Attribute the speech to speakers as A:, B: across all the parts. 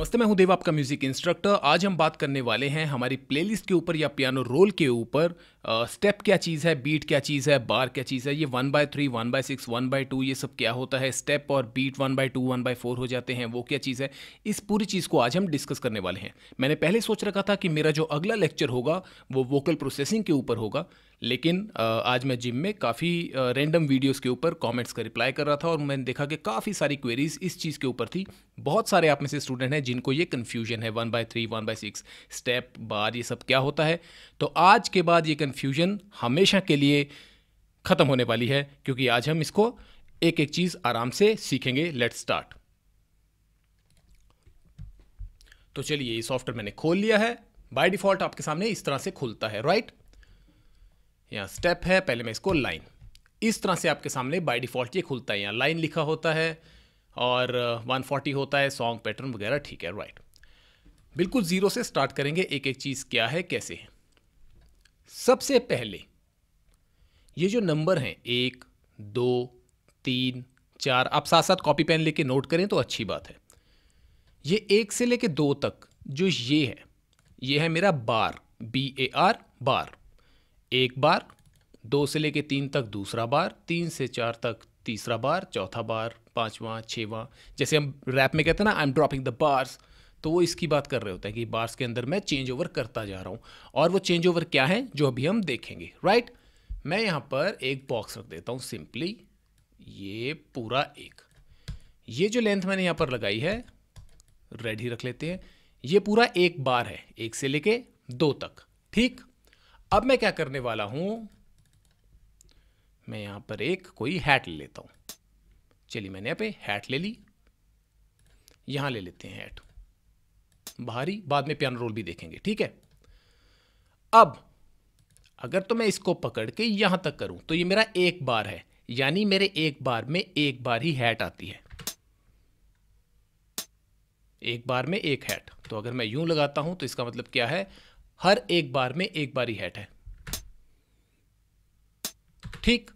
A: नमस्ते मैं हूं देव आपका म्यूजिक इंस्ट्रक्टर आज हम बात करने वाले हैं हमारी प्लेलिस्ट के ऊपर या पियानो रोल के ऊपर स्टेप क्या चीज़ है बीट क्या चीज़ है बार क्या चीज़ है ये one by three one by six one by two ये सब क्या होता है स्टेप और beat one by two one by four हो जाते हैं वो क्या चीज़ है इस पूरी चीज़ को आज हम डिस्कस करने वाले हैं मैंने पहले सोच रखा था कि मेरा जो अगला लेक्चर होगा वो वोकल प्रोसेसिंग के ऊपर होगा लेकिन आज मैं जिम में काफ़ी रैंडम वीडियोस के ऊपर कमेंट्स का रिप्लाई कर रहा था और मैंने देखा कि काफ़ी सारी क्वेरीज इस चीज़ के ऊपर थी बहुत सारे आप में से स्टूडेंट हैं जिनको ये कन्फ्यूजन है one by three one by six step bar ये सब क्या होता है तो आज के बाद ये कन्फ्यूजन हमेशा के लिए ख़त्म होने वाली है क्योंकि आज हम इसको एक एक चीज़ आराम से सीखेंगे लेट स्टार्ट तो चलिए ये सॉफ्टवेयर मैंने खोल लिया है बाय डिफ़ॉल्ट आपके सामने इस तरह से खुलता है राइट यहाँ स्टेप है पहले मैं इसको लाइन इस तरह से आपके सामने बाय डिफ़ॉल्ट ये खुलता है यहाँ लाइन लिखा होता है और 140 uh, होता है सॉन्ग पैटर्न वगैरह ठीक है राइट बिल्कुल ज़ीरो से स्टार्ट करेंगे एक एक चीज़ क्या है कैसे है सबसे पहले ये जो नंबर हैं एक दो तीन चार आप साथ साथ कॉपी पेन लेके नोट करें तो अच्छी बात है ये एक से लेके दो तक जो ये है ये है मेरा बार बी ए आर बार एक बार दो से लेके तीन तक दूसरा बार तीन से चार तक तीसरा बार चौथा बार पाँचवा छवा जैसे हम रैप में कहते हैं ना I am dropping the bars तो वो इसकी बात कर रहे होते हैं कि बार्स के अंदर मैं चेंज ओवर करता जा रहा हूँ और वो चेंज ओवर क्या है जो अभी हम देखेंगे राइट मैं यहाँ पर एक बॉक्स रख देता हूँ सिंपली ये पूरा एक ये जो लेंथ मैंने यहाँ पर लगाई है रेड ही रख लेते हैं ये पूरा एक बार है एक से लेके दो तक ठीक अब मैं क्या करने वाला हूं मैं यहां पर एक कोई हैट ले लेता हूं चलिए मैंने यहां पे हैट ले ली यहां ले लेते हैं हैट बाहरी बाद में पियानो रोल भी देखेंगे ठीक है अब अगर तो मैं इसको पकड़ के यहां तक करूं तो ये मेरा एक बार है यानी मेरे एक बार में एक बार ही हैट आती है एक बार में एक हैट तो अगर मैं यूं लगाता हूं तो इसका मतलब क्या है हर एक बार में एक बारी हैट है ठीक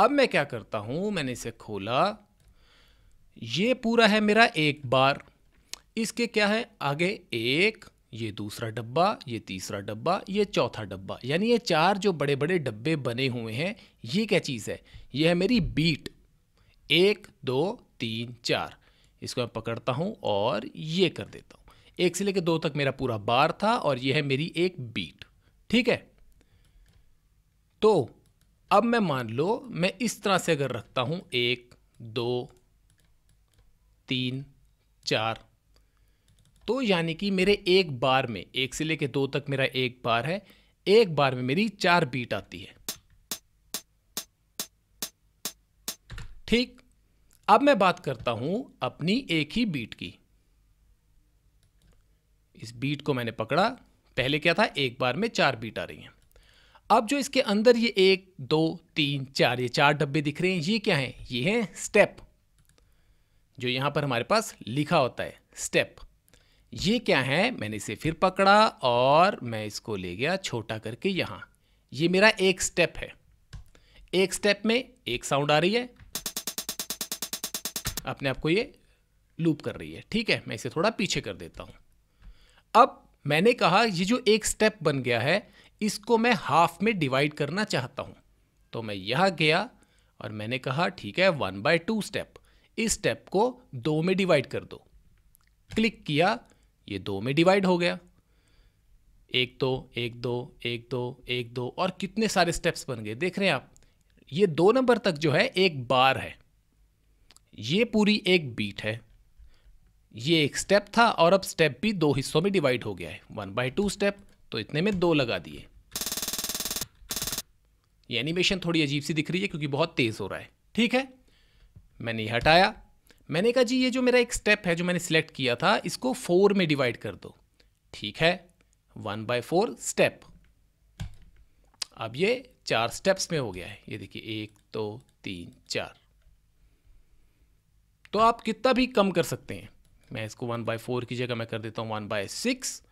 A: अब मैं क्या करता हूं मैंने इसे खोला ये पूरा है मेरा एक बार इसके क्या है आगे एक ये दूसरा डब्बा ये तीसरा डब्बा ये चौथा डब्बा यानी ये चार जो बड़े बड़े डब्बे बने हुए हैं ये क्या चीज़ है ये है मेरी बीट एक दो तीन चार इसको मैं पकड़ता हूं और ये कर देता हूं एक से लेकर दो तक मेरा पूरा बार था और यह है मेरी एक बीट ठीक है तो अब मैं मान लो मैं इस तरह से अगर रखता हूं एक दो तीन चार तो यानी कि मेरे एक बार में एक से लेकर दो तक मेरा एक बार है एक बार में मेरी चार बीट आती है ठीक अब मैं बात करता हूं अपनी एक ही बीट की इस बीट को मैंने पकड़ा पहले क्या था एक बार में चार बीट आ रही हैं अब जो इसके अंदर ये एक दो तीन चार ये चार डब्बे दिख रहे हैं ये क्या हैं ये हैं स्टेप जो यहाँ पर हमारे पास लिखा होता है स्टेप ये क्या है मैंने इसे फिर पकड़ा और मैं इसको ले गया छोटा करके यहाँ ये मेरा एक स्टेप है एक स्टेप में एक साउंड आ रही है अपने आप को ये लूप कर रही है ठीक है मैं इसे थोड़ा पीछे कर देता हूँ अब मैंने कहा ये जो एक स्टेप बन गया है इसको मैं हाफ में डिवाइड करना चाहता हूँ तो मैं यहाँ गया और मैंने कहा ठीक है वन बाय टू स्टेप इस स्टेप को दो में डिवाइड कर दो क्लिक किया ये दो में डिवाइड हो गया एक दो एक दो एक दो एक दो और कितने सारे स्टेप्स बन गए देख रहे हैं आप ये दो नंबर तक जो है एक बार है ये पूरी एक बीट है ये एक स्टेप था और अब स्टेप भी दो हिस्सों में डिवाइड हो गया है वन बाई टू स्टेप तो इतने में दो लगा दिए ये एनिमेशन थोड़ी अजीब सी दिख रही है क्योंकि बहुत तेज़ हो रहा है ठीक है मैंने ये हटाया मैंने कहा जी ये जो मेरा एक स्टेप है जो मैंने सिलेक्ट किया था इसको फोर में डिवाइड कर दो ठीक है वन बाय फोर स्टेप अब ये चार स्टेप्स में हो गया है ये देखिए एक दो तो, तीन चार तो आप कितना भी कम कर सकते हैं मैं इसको वन बाय फोर की जगह मैं कर देता हूँ वन बाय सिक्स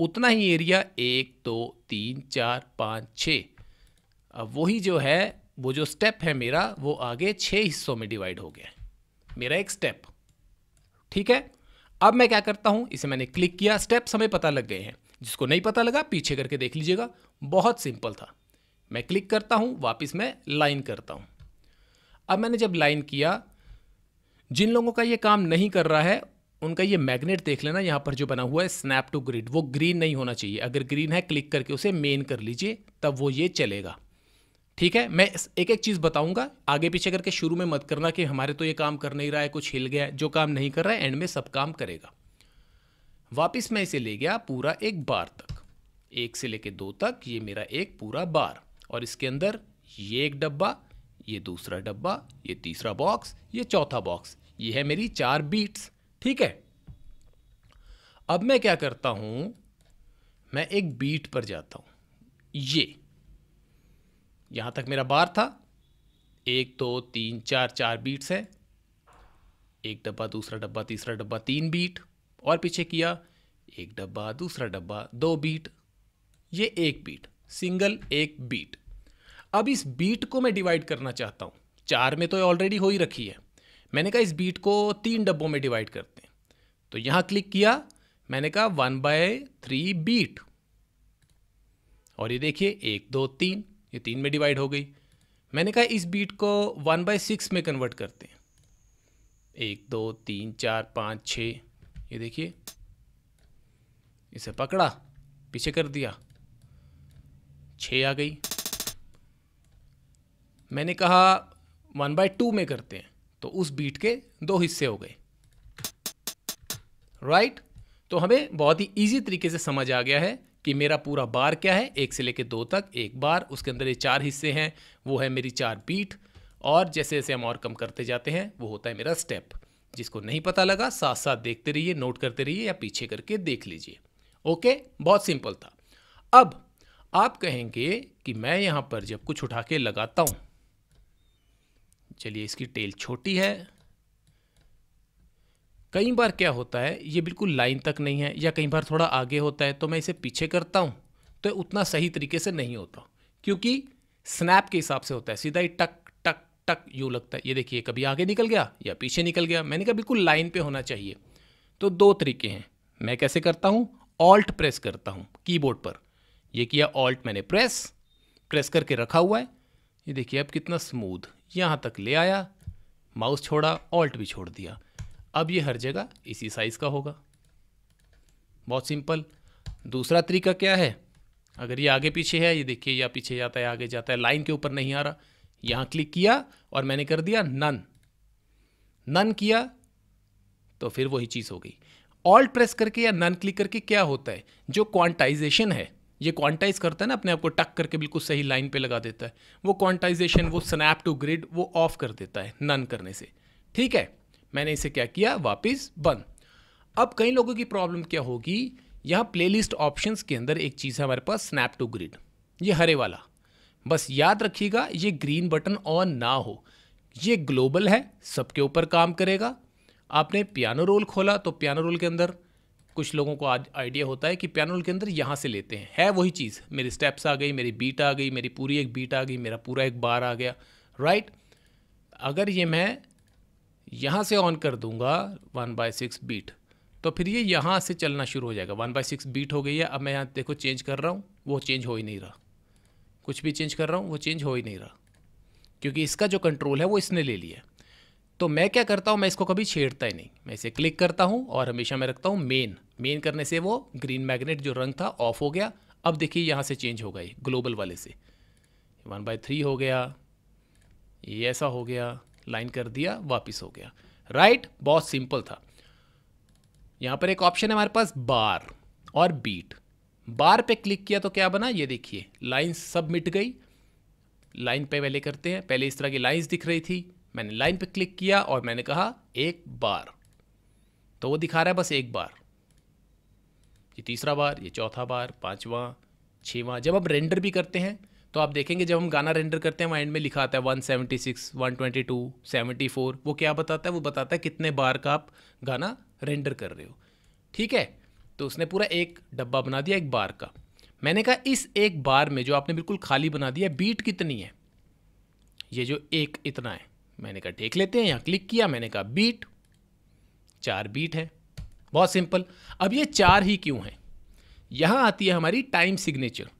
A: उतना ही एरिया एक दो तीन चार पाँच छ अब वही जो है वो जो स्टेप है मेरा वो आगे छः हिस्सों में डिवाइड हो गया मेरा एक स्टेप ठीक है अब मैं क्या करता हूँ इसे मैंने क्लिक किया स्टेप हमें पता लग गए हैं जिसको नहीं पता लगा पीछे करके देख लीजिएगा बहुत सिंपल था मैं क्लिक करता हूँ वापस मैं लाइन करता हूँ अब मैंने जब लाइन किया जिन लोगों का ये काम नहीं कर रहा है उनका ये मैग्नेट देख लेना यहाँ पर जो बना हुआ है स्नैप टू ग्रिड वो ग्रीन नहीं होना चाहिए अगर ग्रीन है क्लिक करके उसे मेन कर लीजिए तब वो ये चलेगा ठीक है मैं एक एक चीज़ बताऊंगा आगे पीछे करके शुरू में मत करना कि हमारे तो ये काम कर नहीं रहा है कुछ हिल गया है जो काम नहीं कर रहा है एंड में सब काम करेगा वापस मैं इसे ले गया पूरा एक बार तक एक से लेके दो तक ये मेरा एक पूरा बार और इसके अंदर ये एक डब्बा ये दूसरा डब्बा ये तीसरा बॉक्स ये चौथा बॉक्स ये है मेरी चार बीट्स ठीक है अब मैं क्या करता हूं मैं एक बीट पर जाता हूं ये यहां तक मेरा बार था एक दो तो, तीन चार चार बीट्स है एक डब्बा दूसरा डब्बा तीसरा डब्बा तीन बीट और पीछे किया एक डब्बा दूसरा डब्बा दो बीट ये एक बीट सिंगल एक बीट अब इस बीट को मैं डिवाइड करना चाहता हूं चार में तो ऑलरेडी हो ही रखी है मैंने कहा इस बीट को तीन डब्बों में डिवाइड करता तो यहां क्लिक किया मैंने कहा वन बाय थ्री बीट और ये देखिए एक दो तीन ये तीन में डिवाइड हो गई मैंने कहा इस बीट को वन बाय सिक्स में कन्वर्ट करते हैं एक दो तीन चार पाँच छ ये देखिए इसे पकड़ा पीछे कर दिया छ आ गई मैंने कहा वन बाय टू में करते हैं तो उस बीट के दो हिस्से हो गए राइट right? तो हमें बहुत ही ईजी तरीके से समझ आ गया है कि मेरा पूरा बार क्या है एक से लेकर दो तक एक बार उसके अंदर ये चार हिस्से हैं वो है मेरी चार पीठ और जैसे जैसे हम और कम करते जाते हैं वो होता है मेरा स्टेप जिसको नहीं पता लगा साथ साथ देखते रहिए नोट करते रहिए या पीछे करके देख लीजिए ओके बहुत सिंपल था अब आप कहेंगे कि मैं यहाँ पर जब कुछ उठा के लगाता हूँ चलिए इसकी टेल छोटी है कई बार क्या होता है ये बिल्कुल लाइन तक नहीं है या कई बार थोड़ा आगे होता है तो मैं इसे पीछे करता हूँ तो उतना सही तरीके से नहीं होता क्योंकि स्नैप के हिसाब से होता है सीधा ही टक टक टक यूँ लगता है ये देखिए कभी आगे निकल गया या पीछे निकल गया मैंने कहा बिल्कुल लाइन पर होना चाहिए तो दो तरीके हैं मैं कैसे करता हूँ ऑल्ट प्रेस करता हूँ कीबोर्ड पर ये किया ऑल्ट मैंने प्रेस प्रेस करके रखा हुआ है ये देखिए अब कितना स्मूथ यहाँ तक ले आया माउस छोड़ा ऑल्ट भी छोड़ दिया अब ये हर जगह इसी साइज़ का होगा बहुत सिंपल दूसरा तरीका क्या है अगर ये आगे पीछे है ये देखिए या पीछे जाता है आगे जाता है लाइन के ऊपर नहीं आ रहा यहाँ क्लिक किया और मैंने कर दिया नन नन किया तो फिर वही चीज़ हो गई ऑल्ट प्रेस करके या नन क्लिक करके क्या होता है जो क्वांटाइजेशन है ये क्वांटाइज करता है ना अपने आप को टक करके बिल्कुल सही लाइन पे लगा देता है वो क्वांटाइजेशन वो स्नैप टू ग्रिड वो ऑफ कर देता है नन करने से ठीक है मैंने इसे क्या किया वापस बंद अब कई लोगों की प्रॉब्लम क्या होगी यहाँ प्लेलिस्ट ऑप्शंस के अंदर एक चीज़ है हमारे पास स्नैप टू ग्रिड ये हरे वाला बस याद रखिएगा ये ग्रीन बटन ऑन ना हो ये ग्लोबल है सबके ऊपर काम करेगा आपने पियानो रोल खोला तो पियानो रोल के अंदर कुछ लोगों को आज आइडिया होता है कि पियानो रोल के अंदर यहाँ से लेते हैं है वही चीज़ मेरी स्टेप्स आ गई मेरी बीट आ गई मेरी पूरी एक बीट आ गई मेरा पूरा एक बार आ गया राइट अगर ये मैं यहाँ से ऑन कर दूंगा वन बाई सिक्स बीट तो फिर ये यहाँ से चलना शुरू हो जाएगा वन बाई सिक्स बीट हो गई है अब मैं यहाँ देखो चेंज कर रहा हूँ वो चेंज हो ही नहीं रहा कुछ भी चेंज कर रहा हूँ वो चेंज हो ही नहीं रहा क्योंकि इसका जो कंट्रोल है वो इसने ले लिया तो मैं क्या करता हूँ मैं इसको कभी छेड़ता ही नहीं मैं इसे क्लिक करता हूँ और हमेशा मैं रखता हूँ मेन मेन करने से वो ग्रीन मैग्नेट जो रंग था ऑफ हो गया अब देखिए यहाँ से चेंज हो गई ग्लोबल वाले से वन बाई थ्री हो गया ये ऐसा हो गया लाइन कर दिया वापस हो गया राइट right? बहुत सिंपल था यहां पर एक ऑप्शन है हमारे पास बार और बीट बार पे क्लिक किया तो क्या बना ये देखिए लाइन सब मिट गई लाइन पे पहले करते हैं पहले इस तरह की लाइंस दिख रही थी मैंने लाइन पे क्लिक किया और मैंने कहा एक बार तो वो दिखा रहा है बस एक बार ये तीसरा बार ये चौथा बार पांचवा छवा जब आप रेंडर भी करते हैं तो आप देखेंगे जब हम गाना रेंडर करते हैं माइंड में लिखा आता है one seventy six one twenty two seventy four वो क्या बताता है वो बताता है कितने बार का आप गाना रेंडर कर रहे हो ठीक है तो उसने पूरा एक डब्बा बना दिया एक बार का मैंने कहा इस एक बार में जो आपने बिल्कुल खाली बना दिया बीट कितनी है ये जो एक इतना है मैंने कहा देख लेते हैं यहाँ क्लिक किया मैंने कहा बीट चार बीट है बहुत सिंपल अब ये चार ही क्यों है यहाँ आती है हमारी time signature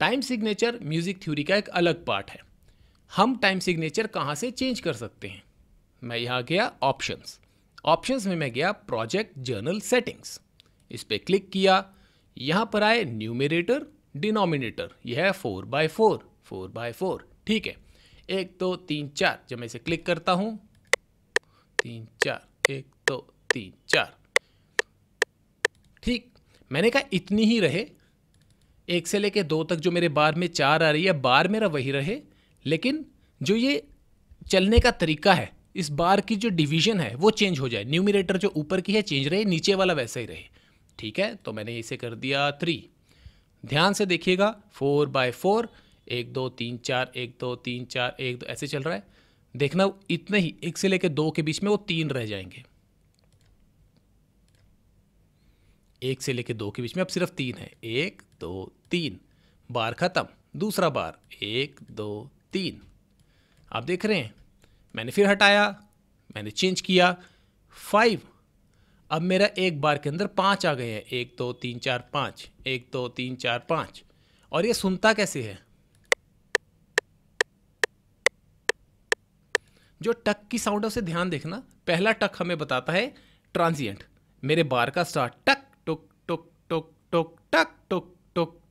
A: time signature music theory का एक अलग पार्ट है हम टाइम सिग्नेचर कहाँ से चेंज कर सकते हैं मैं यहाँ गया ऑप्शंस ऑप्शंस में मैं गया प्रोजेक्ट जर्नल सेटिंग्स इस पर क्लिक किया यहाँ पर आए न्यूमिनेटर डिनोमिनेटर यह है four by four four by four ठीक है एक दो तीन चार जब मैं इसे क्लिक करता हूँ तीन चार एक दो तीन चार ठीक मैंने कहा इतनी ही रहे एक से लेके दो तक जो मेरे बार में चार आ रही है बार मेरा वही रहे लेकिन जो ये चलने का तरीका है इस बार की जो डिवीजन है वो चेंज हो जाए न्यूमिनेटर जो ऊपर की है चेंज रहे नीचे वाला वैसा ही रहे ठीक है तो मैंने इसे कर दिया थ्री ध्यान से देखिएगा फोर बाय फोर एक दो तीन चार एक दो तीन चार एक दो ऐसे चल रहा है देखना इतने ही एक से लेकर दो के बीच में वो तीन रह जाएंगे एक से लेकर दो के बीच में अब सिर्फ तीन है एक दो तीन बार ख़त्म दूसरा बार एक दो तीन आप देख रहे हैं मैंने फिर हटाया मैंने चेंज किया फाइव अब मेरा एक बार के अंदर पाँच आ गए हैं एक दो तीन चार पाँच एक दो तीन चार पाँच और ये सुनता कैसे है जो टक की साउंड है उसे ध्यान देखना पहला टक हमें बताता है ट्रांजिएंट मेरे बार का स्टार्ट टक टुक टुक टुक टुक टक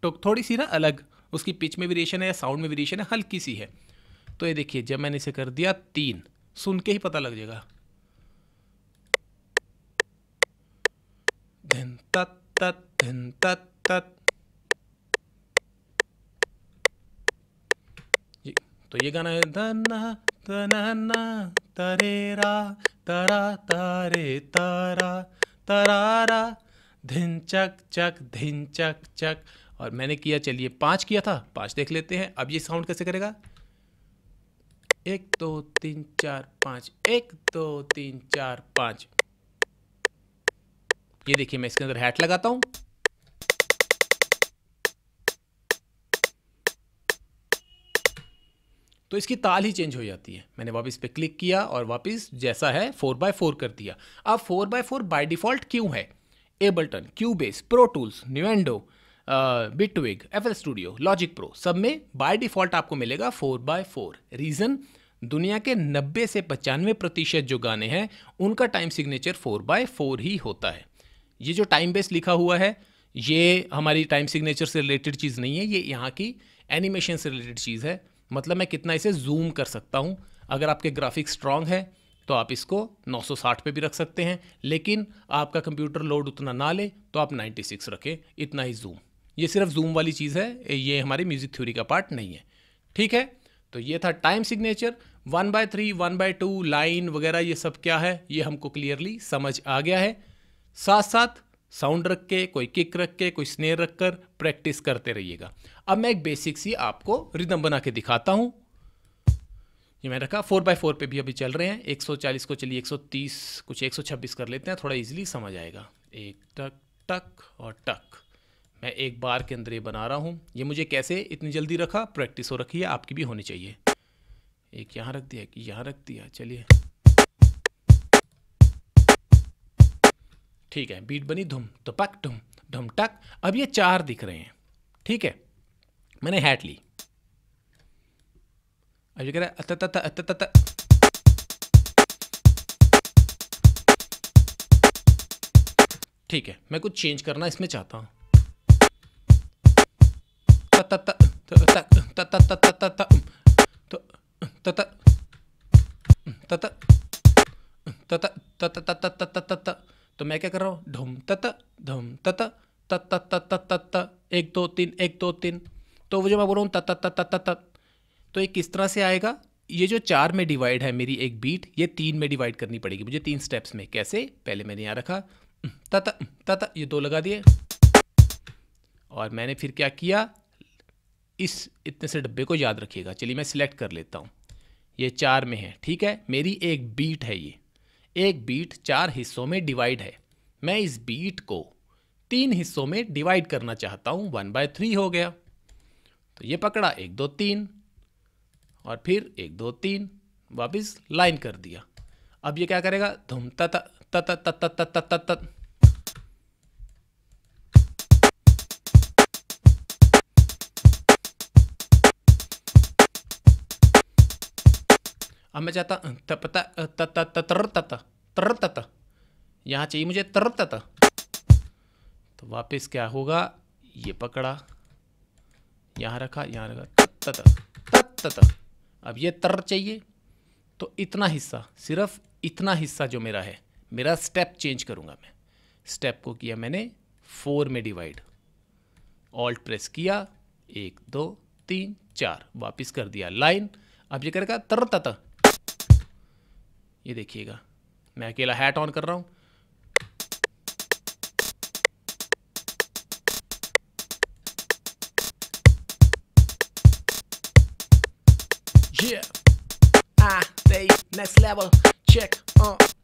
A: तो थोड़ी सी ना अलग उसकी पिच में वेरिएशन है या साउंड में वेरिएशन है हल्की सी है तो ये देखिए जब मैंने इसे कर दिया तीन सुन के ही पता लग जाएगा धन तत् तत् धन तत् तत् तो ये गाना है धना तना तरेरा तरा तारे तारा तरारा धिन चक चक धिन चक चक और मैंने किया चलिए पाँच किया था पाँच देख लेते हैं अब ये साउंड कैसे करेगा एक दो तीन चार पाँच एक दो तीन चार पाँच ये देखिए मैं इसके अंदर हैट लगाता हूँ तो इसकी ताल ही चेंज हो जाती है मैंने वापस पे क्लिक किया और वापस जैसा है फोर बाय फोर कर दिया अब four by four by default क्यों है Ableton Cubase Pro Tools Nuendo Bitwig F Studio Logic Pro सब में बाय डिफॉल्ट आपको मिलेगा फोर बाय फोर रीज़न दुनिया के 90 से पचानवे प्रतिशत जो गाने हैं उनका time signature four by four ही होता है ये जो टाइम बेस लिखा हुआ है ये हमारी टाइम सिग्नेचर से रिलेटेड चीज़ नहीं है ये यहाँ की एनिमेशन से रिलेटेड चीज़ है मतलब मैं कितना इसे जूम कर सकता हूँ अगर आपके ग्राफिक्स स्ट्रांग है तो आप इसको 960 पे भी रख सकते हैं लेकिन आपका कंप्यूटर लोड उतना ना ले तो आप 96 रखें इतना ही जूम ये सिर्फ जूम वाली चीज़ है ये हमारी म्यूज़िक थ्योरी का पार्ट नहीं है ठीक है तो ये था time signature one by three one by two line वगैरह ये सब क्या है ये हमको क्लियरली समझ आ गया है साथ साथ साउंड रख के कोई किक रख के कोई स्नेर रख कर प्रैक्टिस करते रहिएगा अब मैं एक बेसिक सी आपको रिदम बना के दिखाता हूँ ये मैंने रखा फोर बाय फोर पे भी अभी चल रहे हैं 140 को चलिए 130 कुछ 126 कर लेते हैं थोड़ा इजीली समझ आएगा एक टक टक और टक मैं एक बार के अंदर ये बना रहा हूँ ये मुझे कैसे इतनी जल्दी रखा प्रैक्टिस हो रखी है आपकी भी होनी चाहिए एक यहाँ रख दिया एक यहाँ रख दिया चलिए ठीक है बीट बनी धुम धुपक ढुम ढुम टक अब ये चार दिख रहे हैं ठीक है मैंने हैट ली अब ये कह रहा है अत अत अत अत ठीक है मैं कुछ चेंज करना इसमें चाहता हूँ तो मैं क्या कर रहा हूँ धुम तत तत तत तत तत तत तत एक दो तीन एक दो तीन तो वो जो मैं बोल रहा हूँ तत तत तत तत तो ये किस तरह से आएगा ये जो चार में डिवाइड है मेरी एक बीट ये तीन में डिवाइड करनी पड़ेगी मुझे तीन स्टेप्स में कैसे पहले मैंने यहाँ रखा तत तत ये दो लगा दिए और मैंने फिर क्या किया इस इतने से डब्बे को याद रखिएगा चलिए मैं सिलेक्ट कर लेता हूँ ये चार में है ठीक है मेरी एक बीट है ये एक बीट चार हिस्सों में डिवाइड है मैं इस बीट को तीन हिस्सों में डिवाइड करना चाहता हूँ वन बाय थ्री हो गया तो ये पकड़ा एक दो तीन और फिर एक दो तीन वापस लाइन कर दिया अब ये क्या करेगा धुम तत तत तत तत तत तत अब मैं चाहता तपता तर तर तत यहाँ चाहिए मुझे तर तत तो वापस क्या होगा ये पकड़ा यहाँ रखा यहाँ रखा तत तत तत अब ये तर चाहिए तो इतना हिस्सा सिर्फ इतना हिस्सा जो मेरा है मेरा स्टेप चेंज करूँगा मैं स्टेप को किया मैंने फोर में डिवाइड ऑल्ट प्रेस किया एक दो तीन चार वापस कर दिया लाइन अब ये करेगा तर तत ये देखिएगा मैं अकेला हैट ऑन कर रहा हूँ Yeah. Ah, they next level. Check. Uh.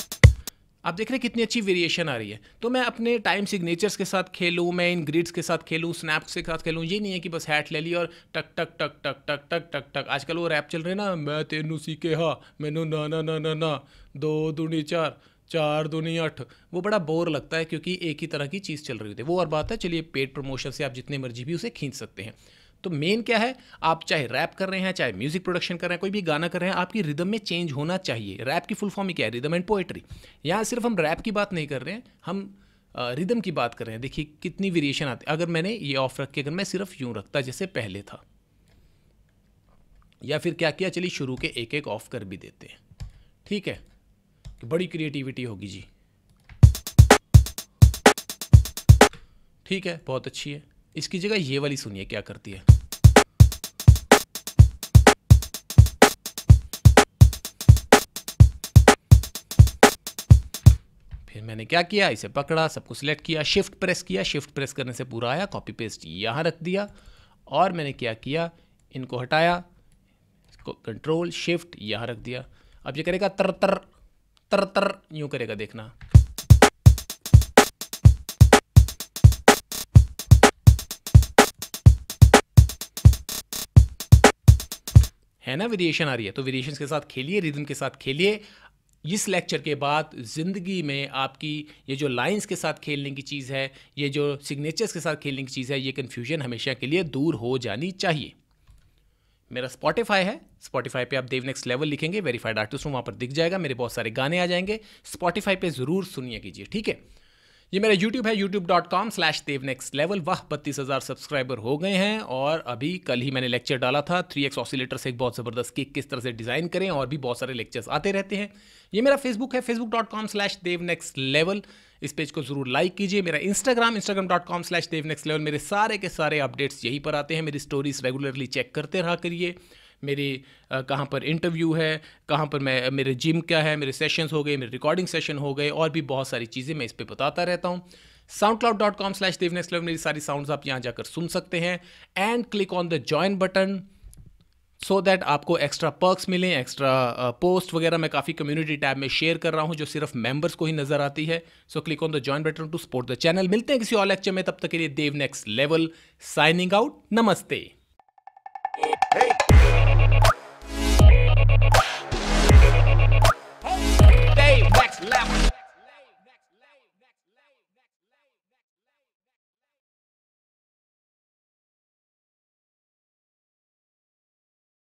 A: आप देख रहे हैं कितनी अच्छी वेरिएशन आ रही है तो मैं अपने टाइम सिग्नेचर्स के साथ खेलूँ मैं इन ग्रिड्स के साथ खेलूँ स्नैप्स के साथ खेलूँ ये नहीं है कि बस हैट ले ली और टक टक टक टक टक टक टक टक आजकल वो रैप चल रहे ना मैं तेनू सीखे हा मैनू ना ना ना ना ना दो दूनी चार चार दूनी आठ वो बड़ा बोर लगता है क्योंकि एक ही तरह की चीज़ चल रही होती है वो और बात है चलिए पेड प्रमोशन से आप जितने मर्जी भी उसे खींच सकते हैं तो मेन क्या है आप चाहे रैप कर रहे हैं चाहे म्यूजिक प्रोडक्शन कर रहे हैं कोई भी गाना कर रहे हैं आपकी रिदम में चेंज होना चाहिए रैप की फुल फॉर्म ही क्या है रिदम एंड पोएट्री यहाँ सिर्फ हम रैप की बात नहीं कर रहे हैं हम रिदम की बात कर रहे हैं देखिए कितनी वेरिएशन आती है अगर मैंने ये ऑफ रख के अगर मैं सिर्फ यूँ रखता जैसे पहले था या फिर क्या किया चलिए शुरू के एक एक ऑफ कर भी देते हैं ठीक है बड़ी क्रिएटिविटी होगी जी ठीक है बहुत अच्छी है इसकी जगह ये वाली सुनिए क्या करती है फिर मैंने क्या किया इसे पकड़ा सबको सिलेक्ट किया शिफ्ट प्रेस किया शिफ्ट प्रेस करने से पूरा आया कॉपी पेस्ट यहाँ रख दिया और मैंने क्या किया इनको हटाया कंट्रोल शिफ्ट यहाँ रख दिया अब ये करेगा तर तर तर तर यूं करेगा देखना है ना वेरिएशन आ रही है तो वेरिएशन के साथ खेलिए रिदम के साथ खेलिए इस लेक्चर के बाद ज़िंदगी में आपकी ये जो लाइंस के साथ खेलने की चीज़ है ये जो सिग्नेचर्स के साथ खेलने की चीज़ है ये कन्फ्यूजन हमेशा के लिए दूर हो जानी चाहिए मेरा स्पॉटिफाई है स्पॉटिफाई पे आप देव नेक्स्ट लेवल लिखेंगे वेरीफाइड आर्टिस्ट हूँ वहाँ पर दिख जाएगा मेरे बहुत सारे गाने आ जाएंगे स्पॉटिफाई पे ज़रूर सुनिए कीजिए ठीक है ये मेरा यूट्यूब है YouTube dot com slash Dev next level वह बत्तीस हज़ार सब्सक्राइबर हो गए हैं और अभी कल ही मैंने लेक्चर डाला था थ्री एक्स ऑसिलेटर से एक बहुत ज़बरदस्त केक किस तरह से डिज़ाइन करें और भी बहुत सारे लेक्चर्स आते रहते हैं ये मेरा फेसबुक है Facebook dot com slash Dev next level इस पेज को जरूर लाइक कीजिए मेरा Instagram Instagram dot com slash Dev next level मेरे सारे के सारे अपडेट्स यहीं पर आते हैं मेरी स्टोरीज रेगुलरली चेक करते रहा करिए मेरी कहाँ पर इंटरव्यू है कहाँ पर मैं मेरे जिम क्या है मेरे सेशंस हो गए मेरे रिकॉर्डिंग सेशन हो गए और भी बहुत सारी चीज़ें मैं इस पर बताता रहता हूँ SoundCloud dot com slash देवनेस नेक्स्ट लेवल मेरी सारी साउंड आप यहाँ जाकर सुन सकते हैं and click on the join button so that आपको एक्स्ट्रा पर्क्स मिलें एक्स्ट्रा पोस्ट वगैरह मैं काफ़ी कम्युनिटी टैब में शेयर कर रहा हूँ जो सिर्फ मेंबर्स को ही नज़र आती है so click on the join button to support the channel मिलते हैं किसी और लेक्चर में तब तक के लिए Dev next level signing out नमस्ते